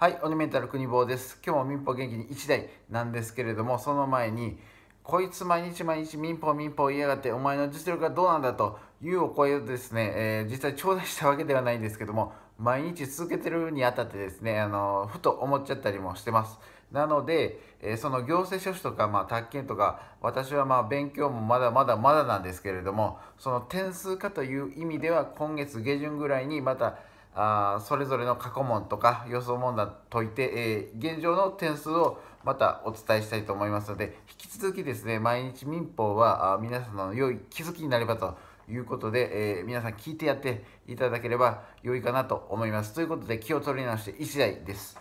はい、オニメンタル国坊です。今日も民法元気に1台なんですけれども、その前に、こいつ毎日毎日民法民法言いやがって、お前の実力がどうなんだというお声をですね、えー、実際頂戴したわけではないんですけども、毎日続けてるにあたってですね、あのふと思っちゃったりもしてます。なので、えー、その行政書士とか、まあ、宅建とか、私はまあ勉強もまだまだまだなんですけれども、その点数化という意味では、今月下旬ぐらいにまた、あそれぞれの過去問とか予想問題解いて、えー、現状の点数をまたお伝えしたいと思いますので引き続きですね毎日民法は皆さんの良い気づきになればということで、えー、皆さん聞いてやっていただければ良いかなと思いますということで気を取り直して1台です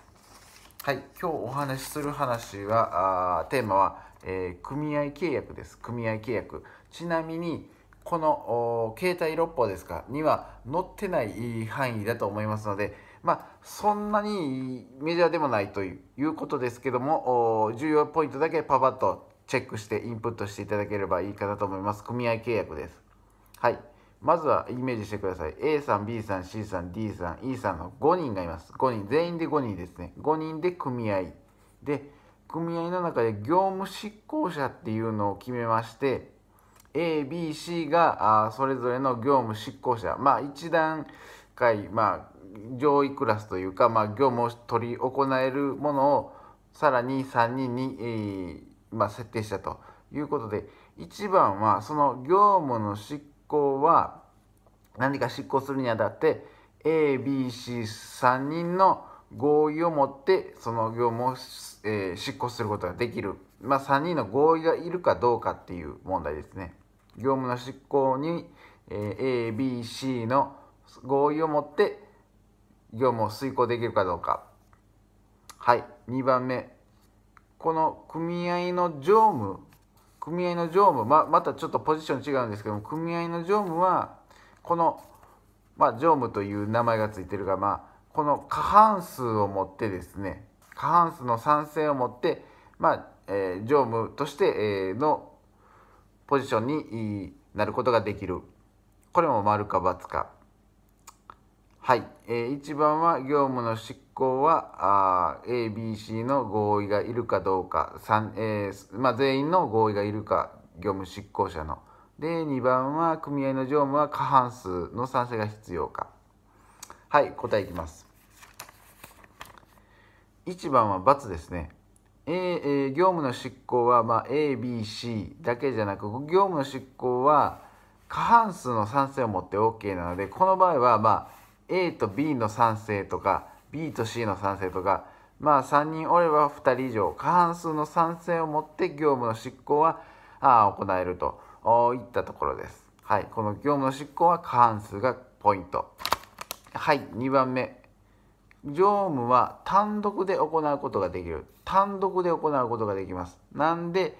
はい今日お話しする話はあテーマは、えー、組合契約です組合契約ちなみにこの携帯6本ですかには載ってない範囲だと思いますので、まあ、そんなにメジャーでもないということですけども重要ポイントだけパパッとチェックしてインプットしていただければいいかなと思います組合契約ですはいまずはイメージしてください A さん B さん C さん D さん E さんの5人がいます5人全員で5人ですね5人で組合で組合の中で業務執行者っていうのを決めまして ABC があそれぞれの業務執行者、まあ、1段階、まあ、上位クラスというか、まあ、業務を執り行えるものをさらに3人に、えー、まあ、設定したということで1番はその業務の執行は何か執行するにあたって ABC3 人の合意を持ってその業務を、えー、執行することができるまあ、3人の合意がいるかどうかっていう問題ですね。業務の執行に、えー、ABC の合意をもって業務を遂行できるかどうか。はい。2番目。この組合の常務、組合の常務、ままたちょっとポジション違うんですけども、組合の常務は、この、まあ、常務という名前がついてるが、まあ、この過半数を持ってですね、過半数の賛成を持って、まあ、えー、常務として、えのポジションになることができるこれも丸か×かはい、えー、1番は業務の執行は ABC の合意がいるかどうか三、えーまあ、全員の合意がいるか業務執行者ので2番は組合の常務は過半数の賛成が必要かはい答えいきます1番は×ですね A、え業務の執行は、ま ABC だけじゃなく業務の執行は過半数の賛成を持って OK なのでこの場合は、ま A と B の賛成とか B と C の賛成とか、まあ、3人おれば2人以上過半数の賛成を持って業務の執行はあ行えるといったところです。はい、この業務の執行は過半数がポイント。はい、2番目。常務は単独で行うことができる。単独で行うことができます。なんで、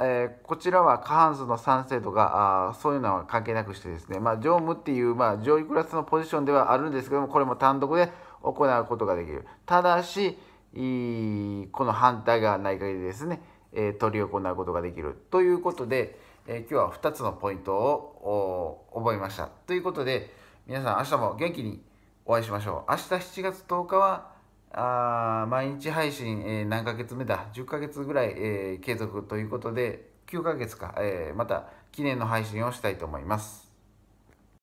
えー、こちらは過半数の賛成とかあそういうのは関係なくしてですね、まあ、常務っていう、まあ、上位クラスのポジションではあるんですけどもこれも単独で行うことができるただしこの反対がない限りですね、えー、執り行うことができるということで、えー、今日は2つのポイントを覚えましたということで皆さん明日も元気にお会いしましょう。明日7月10日は、あ毎日配信、えー、何ヶ月目だ ?10 ヶ月ぐらい、えー、継続ということで、9ヶ月か、えー、また記念の配信をしたいと思います。